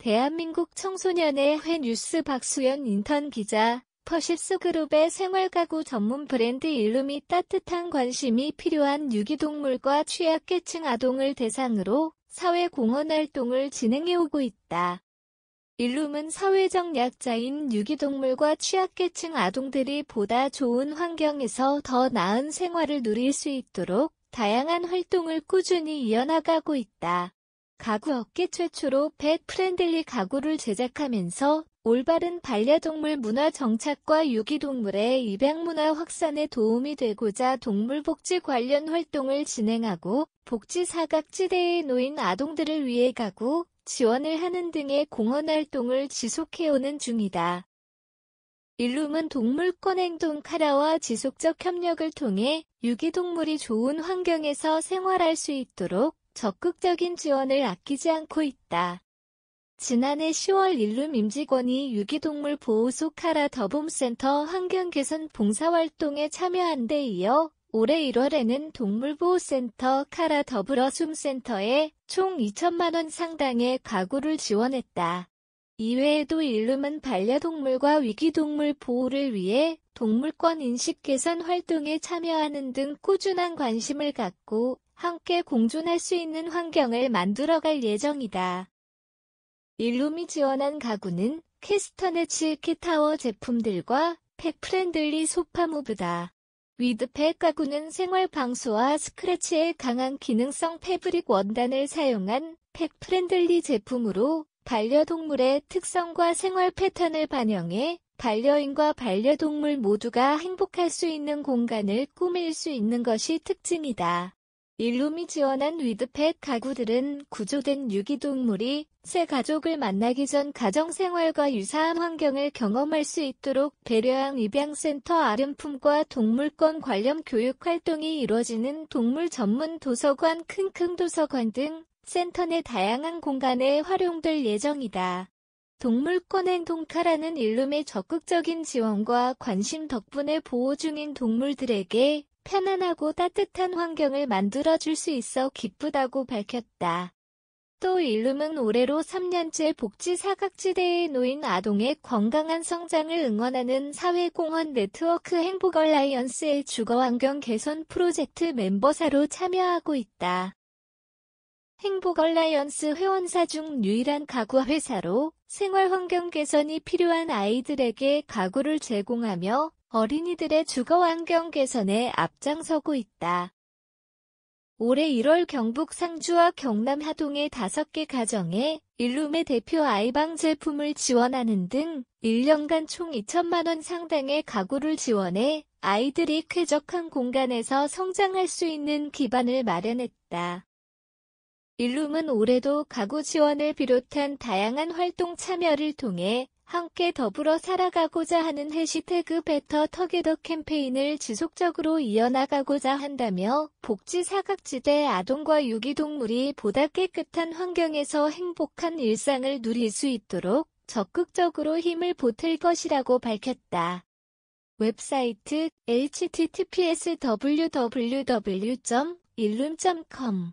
대한민국 청소년의 회 뉴스 박수현 인턴 기자, 퍼시스 그룹의 생활가구 전문 브랜드 일룸이 따뜻한 관심이 필요한 유기동물과 취약계층 아동을 대상으로 사회공헌 활동을 진행해오고 있다. 일룸은 사회적 약자인 유기동물과 취약계층 아동들이 보다 좋은 환경에서 더 나은 생활을 누릴 수 있도록 다양한 활동을 꾸준히 이어나가고 있다. 가구 업계 최초로 펫 프렌들리 가구를 제작하면서 올바른 반려동물 문화 정착과 유기동물의 입양문화 확산에 도움이 되고자 동물복지 관련 활동을 진행하고 복지 사각지대에 놓인 아동들을 위해 가구, 지원을 하는 등의 공헌활동을 지속해오는 중이다. 일룸은 동물권행동 카라와 지속적 협력을 통해 유기동물이 좋은 환경에서 생활할 수 있도록 적극적인 지원을 아끼지 않고 있다. 지난해 10월 일룸 임직원이 유기동물 보호 소카라 더봄센터 환경개선 봉사활동에 참여한 데 이어 올해 1월에는 동물보호센터 카라 더불어 숨센터에 총 2천만원 상당의 가구를 지원했다. 이외에도 일룸은 반려동물과 위기동물 보호를 위해 동물권 인식 개선 활동에 참여하는 등 꾸준한 관심을 갖고 함께 공존할 수 있는 환경을 만들어갈 예정이다. 일룸이 지원한 가구는 캐스터네츠 키타워 제품들과 팩프렌들리 소파무브다. 위드팩 가구는 생활 방수와 스크래치에 강한 기능성 패브릭 원단을 사용한 팩프렌들리 제품으로 반려동물의 특성과 생활 패턴을 반영해 반려인과 반려동물 모두가 행복할 수 있는 공간을 꾸밀 수 있는 것이 특징이다. 일룸이 지원한 위드팩 가구들은 구조된 유기동물이 새 가족을 만나기 전 가정생활과 유사한 환경을 경험할 수 있도록 배려한 입양센터 아름품과 동물권 관련 교육활동이 이루어지는 동물 전문 도서관 킁킁 도서관 등 센터 내 다양한 공간에 활용될 예정이다. 동물권 행동카라는 일룸의 적극적인 지원과 관심 덕분에 보호 중인 동물들에게 편안하고 따뜻한 환경을 만들어줄 수 있어 기쁘다고 밝혔다. 또 일룸은 올해로 3년째 복지 사각지대에 놓인 아동의 건강한 성장을 응원하는 사회공헌 네트워크 행복얼라이언스의 주거환경 개선 프로젝트 멤버사로 참여하고 있다. 행복얼라이언스 회원사 중 유일한 가구 회사로 생활환경 개선이 필요한 아이들에게 가구를 제공하며 어린이들의 주거 환경 개선에 앞장서고 있다. 올해 1월 경북 상주와 경남 하동의 5개 가정에 일룸의 대표 아이방 제품을 지원하는 등 1년간 총 2천만 원 상당의 가구를 지원해 아이들이 쾌적한 공간에서 성장할 수 있는 기반을 마련했다. 일룸은 올해도 가구 지원을 비롯한 다양한 활동 참여를 통해 함께 더불어 살아가고자 하는 해시태그 배터 터게더 캠페인을 지속적으로 이어나가고자 한다며 복지 사각지대 아동과 유기동물이 보다 깨끗한 환경에서 행복한 일상을 누릴 수 있도록 적극적으로 힘을 보탤 것이라고 밝혔다. 웹사이트 https www.illum.com